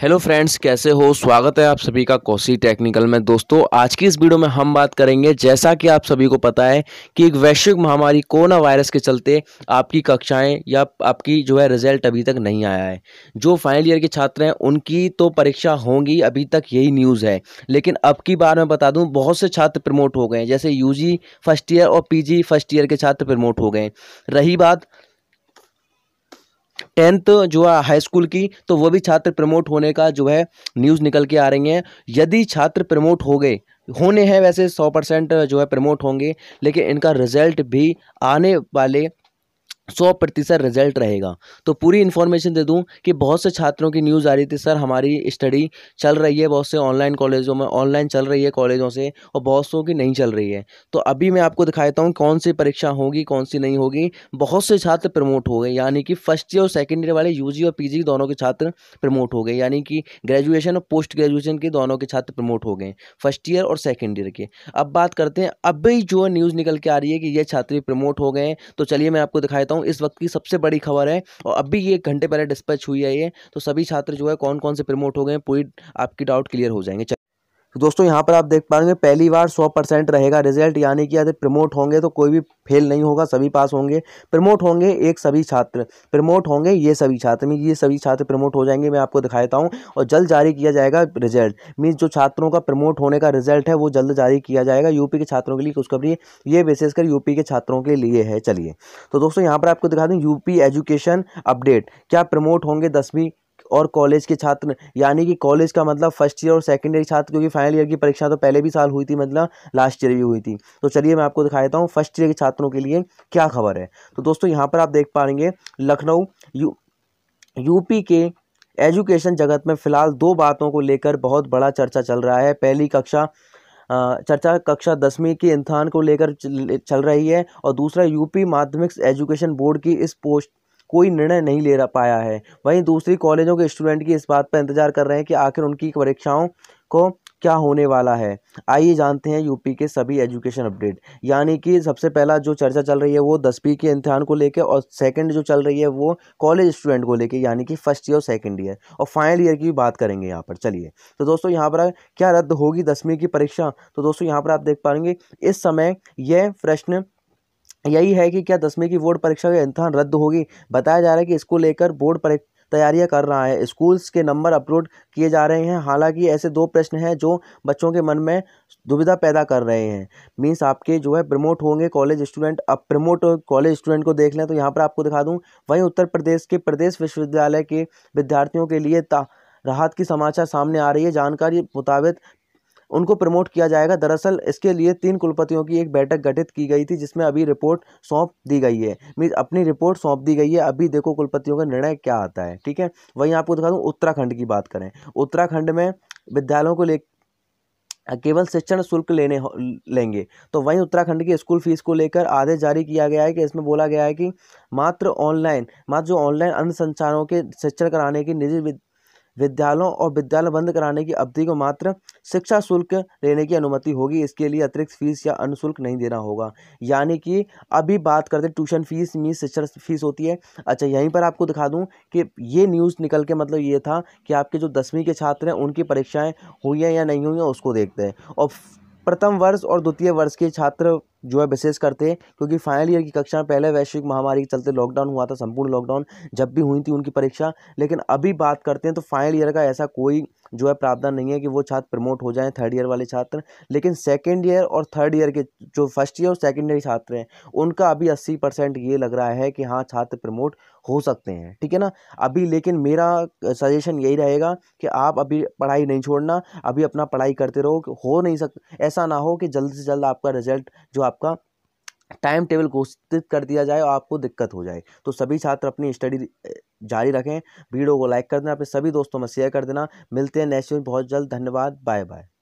hello friends कैसे हो स्वागत है आप सभी का कोसी टेक्निकल में दोस्तों आज की इस वीडियो में हम बात करेंगे जैसा कि आप सभी को पता है कि एक वैश्विक महामारी कोरोना वायरस के चलते आपकी कक्षाएं या आपकी जो है रिजल्ट अभी तक नहीं आया है जो फाइनल ईयर के छात्र हैं उनकी तो परीक्षा होंगी अभी तक यही न्यूज़ है लेकिन अब की बार मैं बता दूँ बहुत से छात्र प्रमोट हो गए हैं जैसे यू फर्स्ट ईयर और पी फर्स्ट ईयर के छात्र प्रमोट हो गए रही बात टेंथ जो है हाई स्कूल की तो वो भी छात्र प्रमोट होने का जो है न्यूज़ निकल के आ रही हैं यदि छात्र प्रमोट हो गए होने हैं वैसे सौ परसेंट जो है प्रमोट होंगे लेकिन इनका रिजल्ट भी आने वाले सौ प्रतिशत रिज़ल्ट रहेगा तो पूरी इन्फॉर्मेशन दे दूं कि बहुत से छात्रों की न्यूज़ आ रही थी सर हमारी स्टडी चल रही है बहुत से ऑनलाइन कॉलेजों में ऑनलाइन चल रही है कॉलेजों से और बहुत सौ की नहीं चल रही है तो अभी मैं आपको दिखाता हूँ कौन सी परीक्षा होगी कौन सी नहीं होगी बहुत से छात्र प्रमोट हो गए यानी कि फर्स्ट ईयर और सेकेंड ईयर वाले यू और पी दोनों के छात्र प्रमोट हो गए यानी कि ग्रेजुएशन और पोस्ट ग्रेजुएशन के दोनों के छात्र प्रमोट हो गए फर्स्ट ईयर और सेकेंड ईयर के अब बात करते हैं अभी जो न्यूज़ निकल के आ रही है कि ये छात्र प्रमोट हो गए तो चलिए मैं आपको दिखाता हूँ हूँ इस वक्त की सबसे बड़ी खबर है और अभी ये एक घंटे पहले डिस्पैच हुई है ये तो सभी छात्र जो है कौन कौन से प्रमोट हो गए पूरी आपकी डाउट क्लियर हो जाएंगे तो दोस्तों यहाँ पर आप देख पाएंगे पहली बार सौ परसेंट रहेगा रिजल्ट यानी कि यदि प्रमोट होंगे तो कोई भी फेल नहीं होगा सभी पास होंगे प्रमोट होंगे एक सभी छात्र प्रमोट होंगे ये सभी छात्र मीन ये सभी छात्र प्रमोट हो जाएंगे मैं आपको दिखाता हूँ और जल्द जारी किया जाएगा रिजल्ट मीन्स जो छात्रों का प्रमोट होने का रिजल्ट है वो जल्द जारी किया जाएगा यूपी के छात्रों के लिए कुछ खबरी ये विशेषकर यूपी के छात्रों के लिए है चलिए तो दोस्तों यहाँ पर आपको दिखा दूँ यूपी एजुकेशन अपडेट क्या प्रमोट होंगे दसवीं और कॉलेज के छात्र यानी कि कॉलेज का मतलब फर्स्ट ईयर और सेकेंड ईयर छात्र क्योंकि फाइनल ईयर की परीक्षा तो पहले भी साल हुई थी मतलब लास्ट ईयर भी हुई थी तो चलिए मैं आपको दिखा देता हूँ फर्स्ट ईयर के छात्रों के लिए क्या खबर है तो दोस्तों यहाँ पर आप देख पाएंगे लखनऊ यू यूपी के एजुकेशन जगत में फ़िलहाल दो बातों को लेकर बहुत बड़ा चर्चा चल रहा है पहली कक्षा चर्चा कक्षा दसवीं के इंथान को लेकर चल रही है और दूसरा यूपी माध्यमिक एजुकेशन बोर्ड की इस पोस्ट कोई निर्णय नहीं ले रहा पाया है वहीं दूसरी कॉलेजों के स्टूडेंट की इस बात पर इंतज़ार कर रहे हैं कि आखिर उनकी परीक्षाओं को क्या होने वाला है आइए जानते हैं यूपी के सभी एजुकेशन अपडेट यानी कि सबसे पहला जो चर्चा चल रही है वो दसवीं के इम्तहान को लेकर और सेकंड जो चल रही है वो कॉलेज स्टूडेंट को लेकर यानी कि फर्स्ट ईयर और सेकंड ईयर और फाइनल ईयर की भी बात करेंगे यहाँ पर चलिए तो दोस्तों यहाँ पर क्या रद्द होगी दसवीं की परीक्षा तो दोस्तों यहाँ पर आप देख पाएंगे इस समय यह प्रश्न यही है कि क्या दसवीं की बोर्ड परीक्षा का इम्तहान रद्द होगी बताया जा रहा है कि इसको लेकर बोर्ड परीक्षा तैयारियां कर रहा है स्कूल्स के नंबर अपलोड किए जा रहे हैं हालांकि ऐसे दो प्रश्न हैं जो बच्चों के मन में दुविधा पैदा कर रहे हैं मीन्स आपके जो है प्रमोट होंगे कॉलेज स्टूडेंट अब प्रमोट कॉलेज स्टूडेंट को देख लें तो यहाँ पर आपको दिखा दूँ वहीं उत्तर प्रदेश के प्रदेश विश्वविद्यालय के विद्यार्थियों के लिए राहत की समाचार सामने आ रही है जानकारी मुताबिक उनको प्रमोट किया जाएगा दरअसल इसके लिए तीन कुलपतियों की एक बैठक गठित की गई थी जिसमें अभी रिपोर्ट सौंप दी गई है मीन अपनी रिपोर्ट सौंप दी गई है अभी देखो कुलपतियों का निर्णय क्या आता है ठीक है वहीं आपको दिखा दूँ उत्तराखंड की बात करें उत्तराखंड में विद्यालयों को ले केवल शिक्षण शुल्क लेने लेंगे तो वहीं उत्तराखंड की स्कूल फीस को लेकर आदेश जारी किया गया है कि इसमें बोला गया है कि मात्र ऑनलाइन मात्र जो ऑनलाइन अन्य संचारों के शिक्षण कराने की निजी विद्यालयों और विद्यालय बंद कराने की अवधि को मात्र शिक्षा शुल्क लेने की अनुमति होगी इसके लिए अतिरिक्त फीस या अनुशुल्क नहीं देना होगा यानी कि अभी बात करते ट्यूशन फीस मीस शिक्षा फीस होती है अच्छा यहीं पर आपको दिखा दूँ कि ये न्यूज़ निकल के मतलब ये था कि आपके जो दसवीं के छात्र हैं उनकी परीक्षाएँ हुई हैं या नहीं हुई हैं उसको देखते हैं और प्रथम वर्ष और द्वितीय वर्ष के छात्र जो है विशेष करते हैं क्योंकि फाइनल ईयर की कक्षा में पहले वैश्विक महामारी के चलते लॉकडाउन हुआ था संपूर्ण लॉकडाउन जब भी हुई थी उनकी परीक्षा लेकिन अभी बात करते हैं तो फाइनल ईयर का ऐसा कोई जो है प्रावधान नहीं है कि वो छात्र प्रमोट हो जाएं थर्ड ईयर वाले छात्र लेकिन सेकेंड ईयर और थर्ड ईयर के जो फर्स्ट ईयर और सेकेंड ईयर छात्र हैं उनका अभी अस्सी परसेंट ये लग रहा है कि हाँ छात्र प्रमोट हो सकते हैं ठीक है ना अभी लेकिन मेरा सजेशन यही रहेगा कि आप अभी पढ़ाई नहीं छोड़ना अभी अपना पढ़ाई करते रहो हो नहीं सक ऐसा ना हो कि जल्द से जल्द आपका रिजल्ट जो आपका टाइम टेबल घोषित कर दिया जाए और आपको दिक्कत हो जाए तो सभी छात्र अपनी स्टडी जारी रखें वीडियो को लाइक कर देना अपने सभी दोस्तों में शेयर कर देना मिलते हैं नेक्स्ट बहुत जल्द धन्यवाद बाय बाय